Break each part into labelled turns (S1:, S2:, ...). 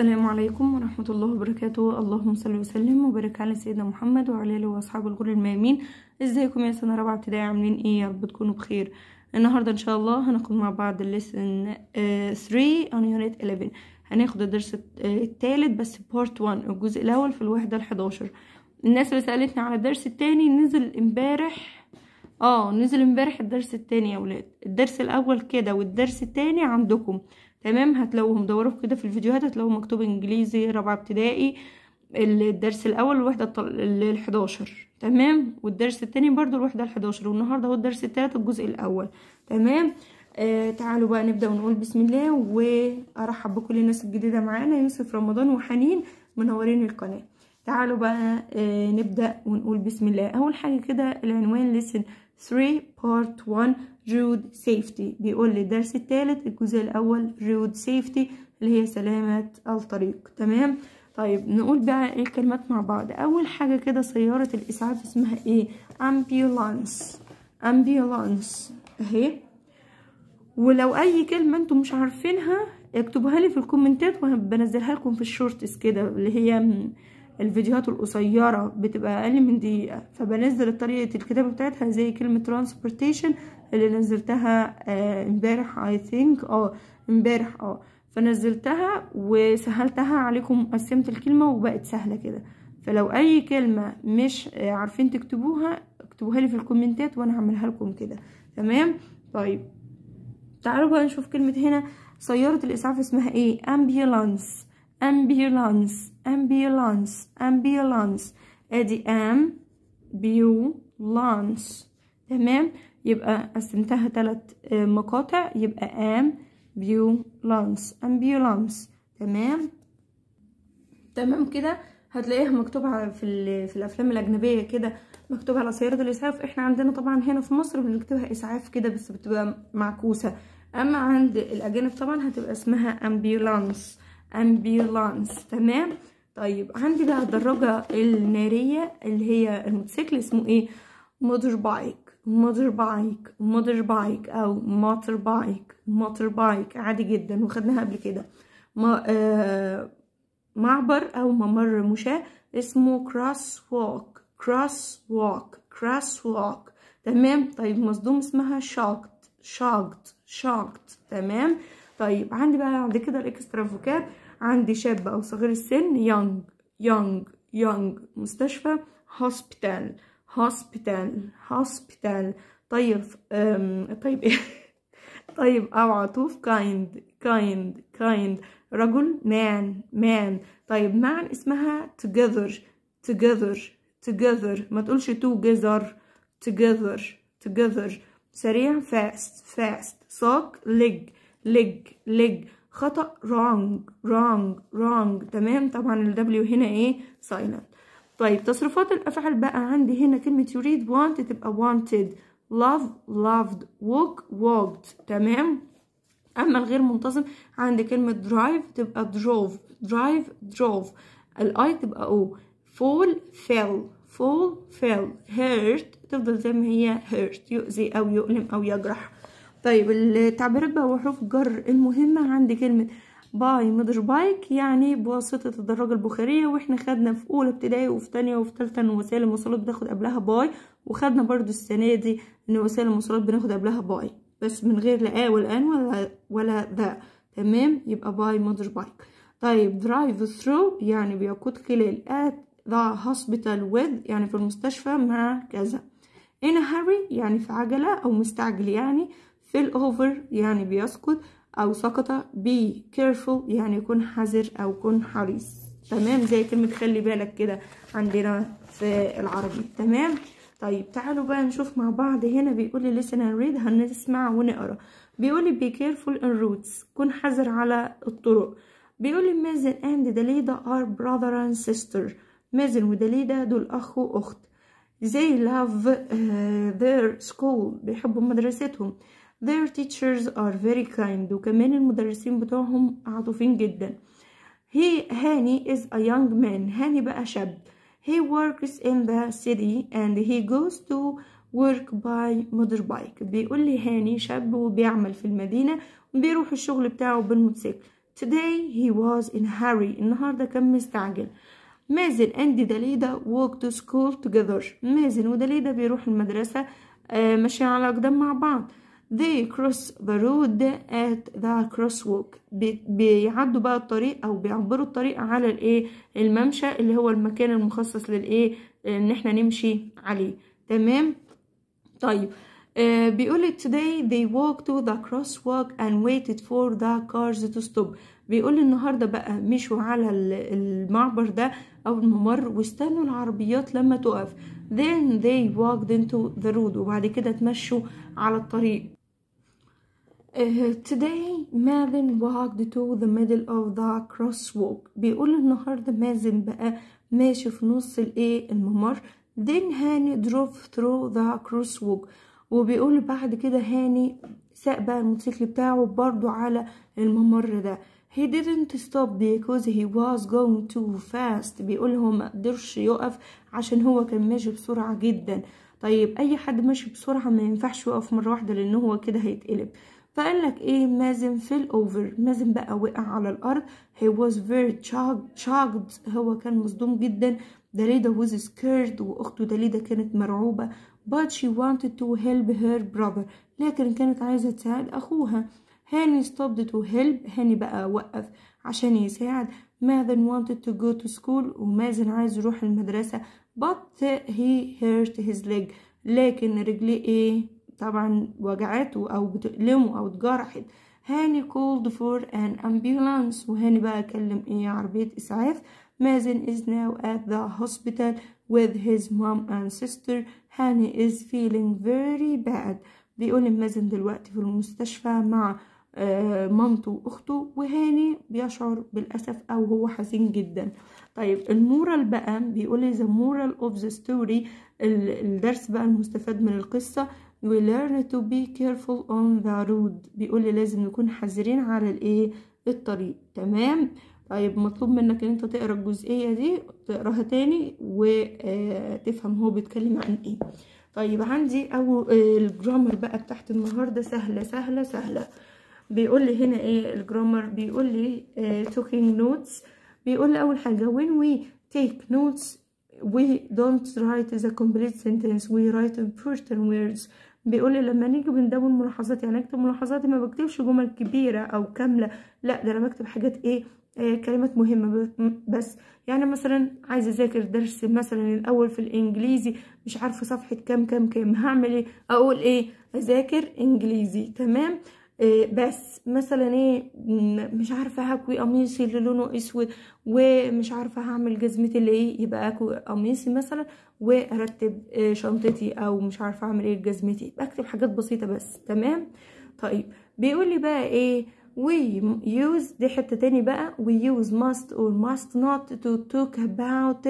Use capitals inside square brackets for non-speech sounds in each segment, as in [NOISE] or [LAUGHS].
S1: السلام عليكم ورحمة الله وبركاته اللهم صل وسلم وبارك على سيدنا محمد وعلى آله واصحابه الغر الميامين ازيكم يا سنة رابعة ابتدائي عاملين ايه يا رب تكونوا بخير النهاردة ان شاء الله هناخد مع بعض الليسن 3 اون يونت 11 هناخد الدرس التالت بس بارت 1 الجزء الأول في الوحدة الحداشر الناس اللي سألتني على الدرس التاني نزل امبارح اه نزل امبارح الدرس التاني يا ولاد الدرس الأول كده والدرس التاني عندكم تمام هتلاقوهم دوروا كده في الفيديوهات هتلاقوا مكتوب انجليزي رابعه ابتدائي الدرس الاول الوحده ال11 تمام والدرس التاني برضو الوحده ال11 والنهارده هو الدرس التالت الجزء الاول تمام آه تعالوا بقى نبدا ونقول بسم الله وارحب بكل الناس الجديده معانا يوسف رمضان وحنين منورين القناه تعالوا بقى آه نبدا ونقول بسم الله اول حاجه كده العنوان لسن 3 بارت 1 رود سيفتي بيقول لي الدرس الثالث الجزء الأول رود سيفتي اللي هي سلامة الطريق تمام طيب نقول بقى ايه الكلمات مع بعض أول حاجة كده سيارة الإسعاف اسمها ايه امبيولانس امبيولانس اهي ولو أي كلمة انتم مش عارفينها اكتبوها لي في الكومنتات وبنزلها لكم في الشورتس كده اللي هي الفيديوهات القصيرة بتبقى أقل من دقيقة فبنزل طريقة الكتابة بتاعتها زي كلمة ترانسبورتيشن اللي نزلتها آه، امبارح اي ثينك اه امبارح اه فنزلتها وسهلتها عليكم وقسمت الكلمة وبقت سهلة كده فلو أي كلمة مش عارفين تكتبوها اكتبوها لي في الكومنتات وأنا هعملها لكم كده تمام طيب تعالوا بقى نشوف كلمة هنا سيارة الإسعاف اسمها ايه امبيلانس امبيلانس ambulance ambulance ادي ام بيو لانس تمام يبقى قسمتها تلات مقاطع يبقى ام بيو لانس امبيولانس تمام تمام كده هتلاقيها مكتوبة في, في الافلام الاجنبية كده مكتوب على سيارة الاسعاف احنا عندنا طبعا هنا في مصر بنكتبها اسعاف كده بس بتبقى معكوسة اما عند الاجانب طبعا هتبقى اسمها امبيولانس امبيولانس تمام طيب عندي بقى الدراجة النارية اللي هي الموتوسيكل اسمه ايه موتور بايك موتور بايك موتور بايك او موتور بايك موتور بايك عادي جدا وخدناها قبل كده آه معبر او ممر مشاة اسمه كراس ووك كراس ووك كراس ووك تمام طيب مصدوم اسمها شاكت شاكت شاكت تمام طيب عندي بقى بعد كده الاكسترا فوكاب عندي شاب او صغير السن يونج يونج يونج مستشفى هوسبيتال هوسبيتال هوسبيتال طيب طيب ايه [LAUGHS] طيب او عطوف كايند كايند كايند رجل مان مان طيب مان اسمها together together together ما تقولش together together together سريع fast fast sock leg لج لج خطأ wrong wrong wrong تمام طبعا الدبليو هنا ايه silent طيب تصرفات الأفعال بقى عندي هنا كلمة يريد read want تبقى wanted love loved walk walked تمام أما الغير منتظم عندي كلمة drive تبقى drove drive drove الأي تبقى O fall fell fall fell hurt تفضل زي ما هي hurt يؤذي أو يؤلم أو يجرح طيب التعبيرات بقى وحروف جر المهمة عندي كلمة باي مدر بايك يعني بواسطة الدراجة البخارية واحنا خدنا في أولى ابتدائي وفي تانية وفي تالتة إن وسائل المواصلات بناخد قبلها باي وخدنا برضو السنة دي إن وسائل المواصلات بناخد قبلها باي بس من غير لا آ ولا آن ولا ذا تمام يبقى باي مدر بايك طيب درايف ثرو يعني بيقود خلال آت ذا هوسبيتال with يعني في المستشفى مع كذا إن هاري يعني في عجلة أو مستعجل يعني fell over يعني بيسقط أو سقط be careful يعني كن حذر أو كن حريص تمام زي كلمة خلي بالك كده عندنا في العربي تمام طيب تعالوا بقى نشوف مع بعض هنا بيقول لي listen and read هنسمع ونقرا بيقول لي be careful in routes كن حذر على الطرق بيقول لي مازن and دليدا are brother and sister مازن ودليدا دول أخ وأخت they love uh, their school بيحبوا مدرستهم their teachers are very kind وكمان المدرسين بتوعهم عاطفين جدا he هاني is a young man هاني بقى شاب he works in the city and he goes to work by motorbike بيقول لي هاني شاب وبيعمل في المدينة بيروح الشغل بتاعه بالموتوسيكل today he was in hurry النهاردة كان مستعجل مازن and دليدا walk to school together مازن ودليدا بيروح المدرسة آه، ماشيين على أقدام مع بعض they cross the road at the crosswalk بيعدوا بقى الطريق او بيعبروا الطريق على الايه الممشى اللي هو المكان المخصص للايه ان احنا نمشي عليه تمام طيب آه بيقول today they walked to the crosswalk and waited for the cars to stop بيقول النهارده بقى مشوا على المعبر ده او الممر واستنوا العربيات لما تقف then they walked into the road وبعد كده اتمشوا على الطريق Uh, today Mazen walked to the middle of the crosswalk بيقول النهاردة مازن بقى ماشي في نص الايه الممر then Hani drove through the crosswalk وبيقول بعد كده هاني ساق بقى الموتوسيكل بتاعه برضو على الممر ده he didn't stop because he was going too fast بيقول هو ما قدرش يقف عشان هو كان ماشي بسرعة جدا طيب اي حد ماشي بسرعة ما ينفعش يقف مرة واحدة لان هو كده هيتقلب فقال لك ايه مازن فيل اوفر مازن بقى وقع على الارض هي واز فيري shocked هو كان مصدوم جدا داليدا واز سكيرد واخته داليدا كانت مرعوبه but she wanted to help her brother لكن كانت عايزه تساعد اخوها هاني stopped to help هاني بقى وقف عشان يساعد مازن wanted to go to school ومازن عايز يروح المدرسة but he hurt his leg لكن رجليه ايه طبعا وجعته أو بتألمه أو اتجرحت هاني كولد فور ان ambulance وهاني بقى كلم ايه عربية إسعاف مازن از ناو ات ذا هوسبيتال with his mom and sister هاني is feeling very bad بيقول مازن دلوقتي في المستشفى مع آه، مامته واخته وهاني بيشعر بالاسف او هو حزين جدا طيب المورال بقى بيقول لي مورال اوف ذا ستوري الدرس بقى المستفاد من القصه we learn to be careful on the road بيقول لي لازم نكون حذرين على الايه الطريق تمام طيب مطلوب منك ان انت تقرا الجزئيه دي تقراها تاني وتفهم آه، هو بيتكلم عن ايه طيب عندي او آه، الجرامر بقى بتاعت النهارده سهله سهله سهله بيقول لي هنا ايه الجرامر بيقول لي آه، taking notes بيقول لي اول حاجه when we take notes we don't write the complete sentence we write important words بيقول لي لما نيجي بندون ملاحظات يعني اكتب ملاحظاتي ما بكتبش جمل كبيره او كامله لا ده انا بكتب حاجات ايه آه كلمات مهمه بس يعني مثلا عايزه اذاكر درس مثلا الاول في الانجليزي مش عارفه صفحه كام كام كام هعمل ايه اقول ايه اذاكر انجليزي تمام إيه، بس مثلا ايه مش عارفه هكوي قميصي اللي لونه اسود ومش عارفه هعمل جزمتي اللي ايه يبقى اكوي قميصي مثلا وارتب إيه، شنطتي او مش عارفه اعمل ايه لجزمتي بكتب حاجات بسيطه بس تمام طيب بيقول لي بقى ايه we use دي حته تاني بقى we use must or must not to talk about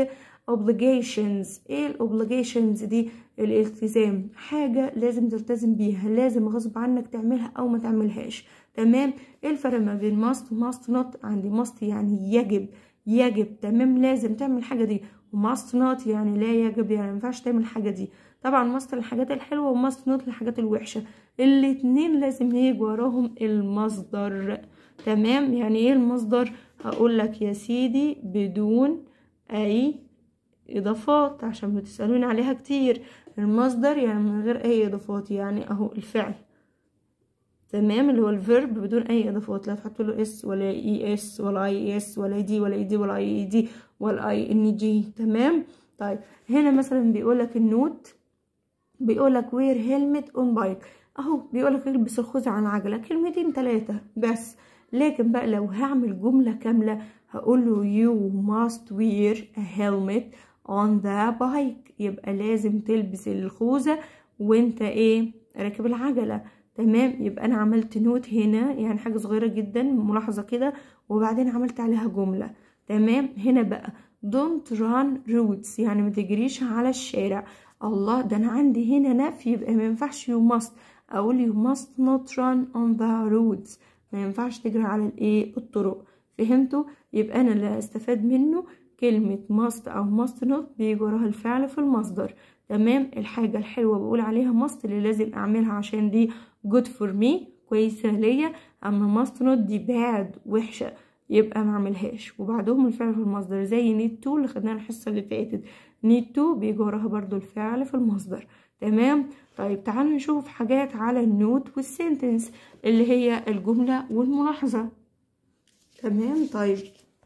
S1: obligations ايه الاوبليجيشنز دي الالتزام حاجة لازم تلتزم بيها لازم غصب عنك تعملها او ما تعملهاش تمام ايه الفرق ما بين must must not عندي must يعني يجب يجب تمام لازم تعمل الحاجة دي must not يعني لا يجب يعني مينفعش تعمل الحاجة دي طبعا must للحاجات الحلوة must not للحاجات الوحشة الاتنين لازم يجي وراهم المصدر تمام يعني ايه المصدر هقولك يا سيدي بدون اي اضافات عشان بتسألوني عليها كتير المصدر يعني من غير اي اضافات يعني اهو الفعل تمام اللي هو الفيرب بدون اي اضافات لا تحط له اس ولا اي اس ولا اي اس ولا دي ولا اي دي ولا اي دي ولا اي ان جي تمام طيب هنا مثلا بيقول لك النوت بيقول لك وير هيلمت اون بايك اهو بيقول لك البس الخوذه عن عجلة كلمتين ثلاثه بس لكن بقى لو هعمل جمله كامله هقول له يو ماست وير a on the bike يبقى لازم تلبس الخوذة وانت ايه راكب العجلة تمام يبقى انا عملت نوت هنا يعني حاجة صغيرة جدا ملاحظة كده وبعدين عملت عليها جملة تمام هنا بقى don't run routes يعني ما تجريش على الشارع الله ده انا عندي هنا نفي يبقى ما ينفعش you must اقول you must not run on the roads ما ينفعش تجري على الايه الطرق فهمتوا يبقى انا اللي هستفاد منه كلمة must أو must not بيجي وراها الفعل في المصدر تمام الحاجة الحلوة بقول عليها must اللي لازم أعملها عشان دي good for me كويسة ليا أما must not دي bad وحشة يبقى معملهاش وبعدهم الفعل في المصدر زي need to اللي خدناها الحصة اللي فاتت need to بيجي وراها برضو الفعل في المصدر تمام طيب تعالوا نشوف حاجات على النوت والسنتنس اللي هي الجملة والملاحظة تمام طيب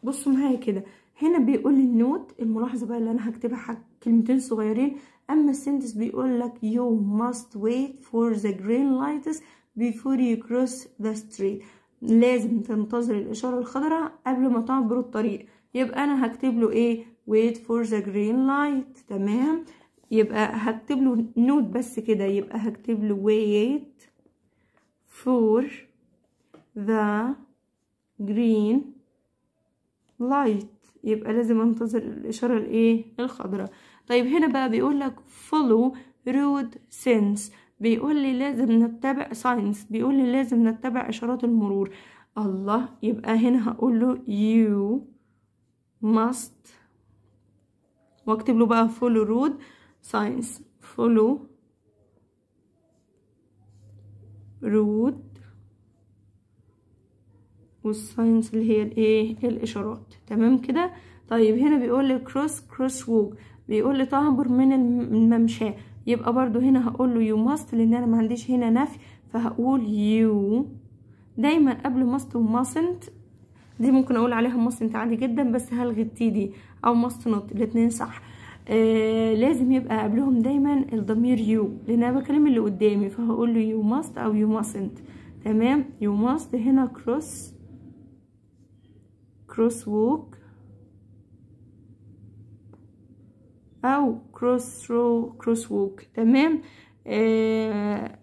S1: بصوا معايا كده هنا بيقول لي النوت الملاحظه بقى اللي انا هكتبها كلمتين صغيرين اما السنتس بيقول لك you must wait for the green lights before you cross the street لازم تنتظر الاشاره الخضراء قبل ما تعبر الطريق يبقى انا هكتب له ايه wait for the green light تمام يبقى هكتب له نوت بس كده يبقى هكتب له wait for the green light يبقى لازم انتظر الاشاره الايه الخضراء طيب هنا بقى بيقول لك follow road sense بيقول لي لازم نتبع ساينس بيقول لي لازم نتبع اشارات المرور الله يبقى هنا هقول له you must واكتب له بقى follow road signs follow road والساينس اللي هي الايه الاشارات تمام كده طيب هنا بيقول لي كروس كروس ووك بيقول لي تعبر من الممشى يبقى برضو هنا هقول له يو ماست لان انا ما عنديش هنا نفي فهقول يو دايما قبل ماست وماسنت دي ممكن اقول عليها ماستنت عادي جدا بس هلغي التي دي او ماست نوت الاتنين صح آه لازم يبقى قبلهم دايما الضمير يو لان انا بكلم اللي قدامي فهقول له يو ماست او يو ماسنت تمام يو ماست هنا كروس كروس ووك او كروس رو كروس ووك تمام آه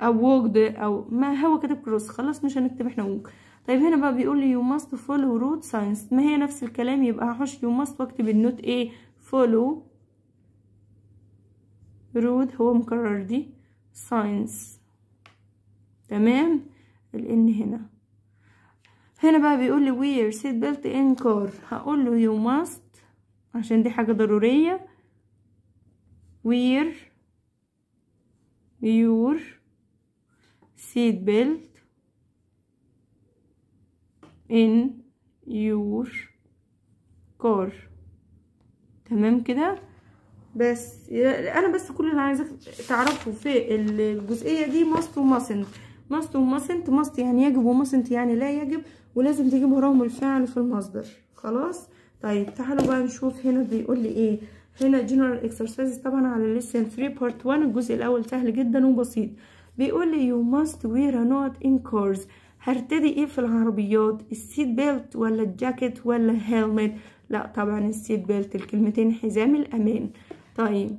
S1: او ووكد او ما هو كاتب كروس خلاص مش هنكتب احنا ووك طيب هنا بقى بيقول لي يو ماست فولو رود ساينس ما هي نفس الكلام يبقى هحش يو ماست واكتب النوت ايه فولو رود هو مكرر دي ساينس تمام الان هنا هنا بقى بيقول لي وير سيت بيلت ان كار هقول له يو ماست عشان دي حاجة ضرورية وير يور سيت بيلت ان يور كار تمام كده بس انا بس كل اللي عايزك تعرفه في الجزئيه دي ماست وماسنت ماست وماسنت ماست يعني يجب وماسنت يعني لا يجب ولازم تجيب وراهم الفعل في المصدر خلاص طيب تعالوا بقى نشوف هنا بيقول لي ايه هنا جنرال اكسرسايز طبعا على ليسن 3 بارت 1 الجزء الاول سهل جدا وبسيط بيقول لي يو ماست وير ا نوت ان كورز هرتدي ايه في العربيات السيت بيلت ولا الجاكيت ولا الهيلمت لا طبعا السيت بيلت الكلمتين حزام الامان طيب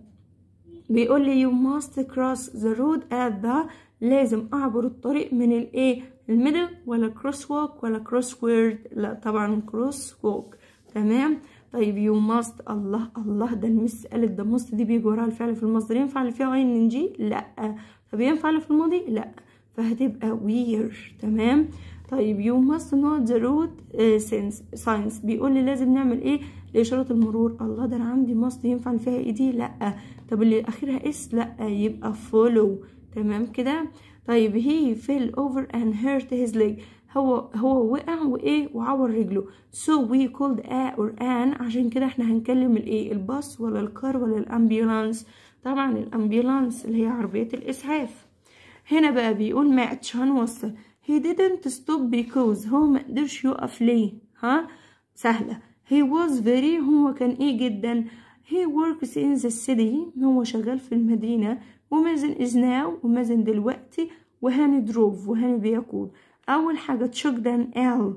S1: بيقول لي يو ماست كروس ذا رود ات ذا لازم اعبر الطريق من الايه الميدل ولا كروس ووك ولا كروس وورد لا طبعا كروس ووك تمام طيب يو ماست الله الله ده المس قالت ده ماست دي بيجي وراها الفعل في المصدر ينفع اللي فيها اي ان جي لا طب ينفع اللي في الماضي لا فهتبقى وير تمام طيب يو ماست نوت ذا رود ساينس بيقول لي لازم نعمل ايه لاشاره المرور الله ده انا عندي ماست ينفع اللي فيها اي دي لا طب اللي اخرها اس لا يبقى فولو تمام كده طيب هي fell over and hurt his leg هو هو وقع وايه وعور رجله so we called a or an عشان كده احنا هنكلم الايه الباص ولا الكار ولا الامبيولانس طبعا الامبيولانس اللي هي عربيه الاسعاف هنا بقى بيقول ما هنوصل he didn't stop because هو ما قدرش يقف ليه ها سهله he was very هو كان ايه جدا he works in the city هو شغال في المدينه ومازن إزناو ناو ومازن دلوقتي دروف وهاني بيكون اول حاجه تشجدن ال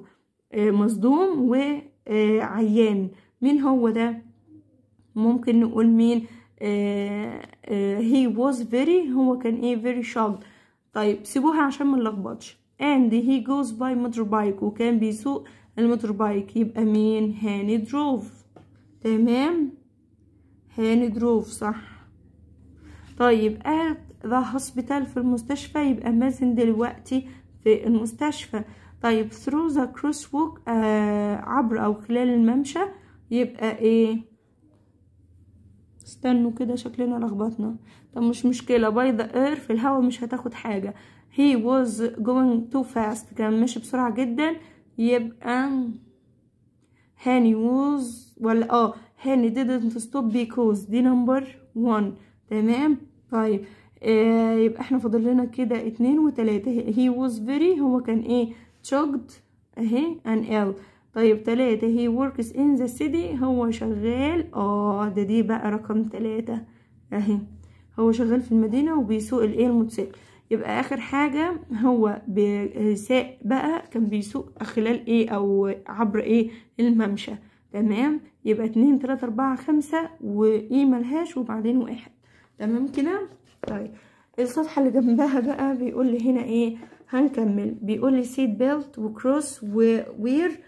S1: آه، مصدوم وعيان آه، مين هو ده ممكن نقول مين هي واز فيري هو كان ايه فيري شاد طيب سيبوها عشان ما نلخبطش and he goes by motorbike وكان بيسوق الموتوربايك يبقى مين هاني دروف تمام هاني دروف صح طيب at the hospital في المستشفى يبقى مازن دلوقتي في المستشفى طيب through the كروس ووك آه، عبر أو خلال الممشى يبقى ايه استنوا كده شكلنا لخبطنا طب مش مشكلة by the air في الهوا مش هتاخد حاجة he was going too fast كان ماشي بسرعة جدا يبقى هاني ووز ولا اه هاني didn't stop because دي نمبر 1 تمام طيب آه يبقى احنا فاضل لنا كده اتنين وتلاتة هي was very هو كان ايه choked اهي an L طيب تلاتة هي works in the city هو شغال اه ده دي بقى رقم تلاتة اهي هو شغال في المدينة وبيسوق الايه الموتوسيكل يبقى اخر حاجة هو ساق بقى كان بيسوق خلال ايه او عبر ايه الممشى تمام يبقى اتنين تلاتة اربعة خمسة وايه ملهاش وبعدين واحد تمام كده طيب الصفحه اللي جنبها بقى بيقول لي هنا ايه هنكمل بيقول لي سيت بيلت وكروس ووير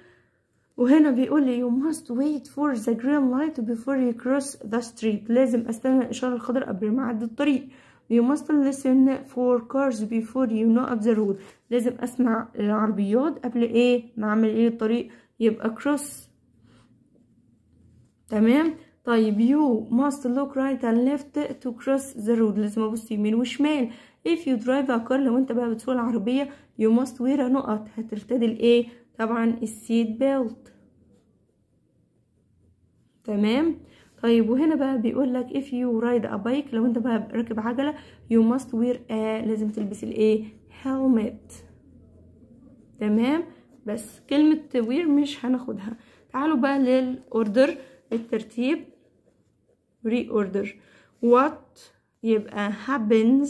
S1: وهنا بيقول لي يو ماست ويت فور ذا جرين لايت بيفور يو كروس ذا ستريت لازم استنى الاشاره الخضراء قبل ما اعدي الطريق يو ماست ليسن فور كارز بيفور يو نو ذا رود لازم اسمع العربيات قبل ايه ما اعمل ايه الطريق يبقى كروس تمام طيب you must look right and left to cross the road لازم ابص يمين وشمال if you drive a car لو انت بقى بتسوق العربية you must wear a نقط هترتدي الايه طبعا السيت بيلت تمام طيب وهنا بقى بيقول لك if you ride a bike لو انت بقى راكب عجلة you must wear a لازم تلبس الايه helmet تمام بس كلمة wear مش هناخدها تعالوا بقى للاوردر الترتيب reorder what يبقى happens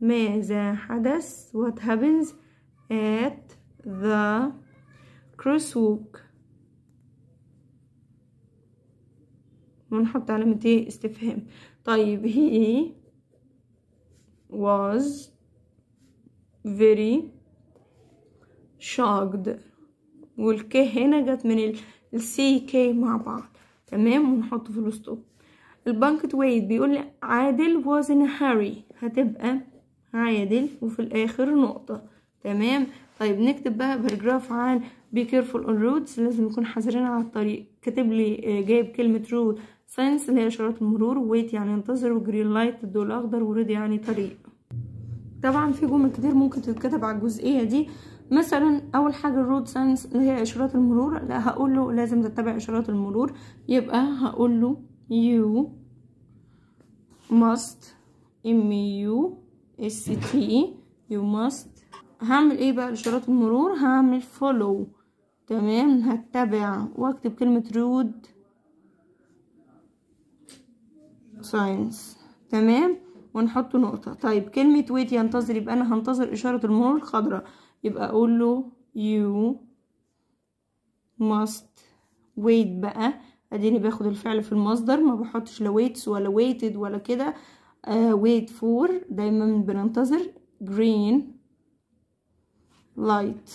S1: ماذا حدث what happens at the crosswalk ونحط علامة إيه؟ استفهام طيب he was very shocked والك هنا جت من السي كي مع بعض تمام ونحطه في الوسط البنك ويت بيقول لي عادل was in a hurry هتبقى عادل وفي الاخر نقطة تمام طيب نكتب بقى باراجراف عن بي كيرفول اون رودز لازم نكون حذرين على الطريق كاتب لي آه، جايب كلمة رود ساينس اللي هي اشارات المرور ويت يعني انتظر وجرين لايت الضوء الاخضر وريد يعني طريق طبعا في جمل كتير ممكن تتكتب على الجزئية دي مثلا اول حاجه الرود ساينس اللي هي اشارات المرور لا هقول له لازم تتبع اشارات المرور يبقى هقول له you must m u s t you must هعمل ايه بقى لاشارات المرور هعمل follow تمام هتبع واكتب كلمة رود ساينس تمام ونحط نقطة طيب كلمة ويت ينتظر يبقى أنا هنتظر إشارة المرور الخضراء يبقى أقول له you must wait بقى اديني باخد الفعل في المصدر ما بحطش لا ويتس ولا ويتد ولا كده ويت آه، فور دايما بننتظر جرين لايت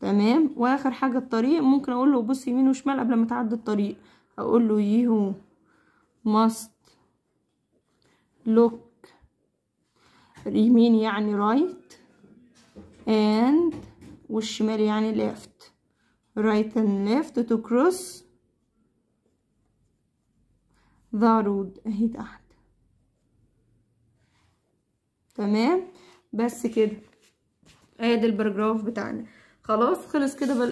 S1: تمام واخر حاجه الطريق ممكن اقول له بص يمين وشمال قبل ما تعدي الطريق اقول له يهو ماست لوك اليمين يعني رايت right and والشمال يعني ليفت right and left to cross the road اهي تحت تمام بس كده ادي البراجراف بتاعنا خلاص خلص كده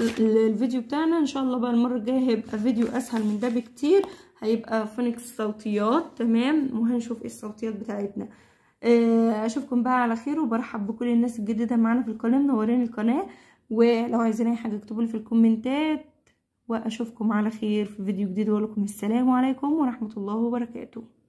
S1: الفيديو بتاعنا ان شاء الله بقى المره الجايه هيبقى فيديو اسهل من ده بكتير هيبقى فونكس صوتيات تمام وهنشوف ايه الصوتيات بتاعتنا آه، اشوفكم بقى على خير وبرحب بكل الناس الجديده معانا في القناه منورين القناه ولو عايزين اي حاجه اكتبوا في الكومنتات واشوفكم على خير في فيديو جديد واقول لكم السلام عليكم ورحمه الله وبركاته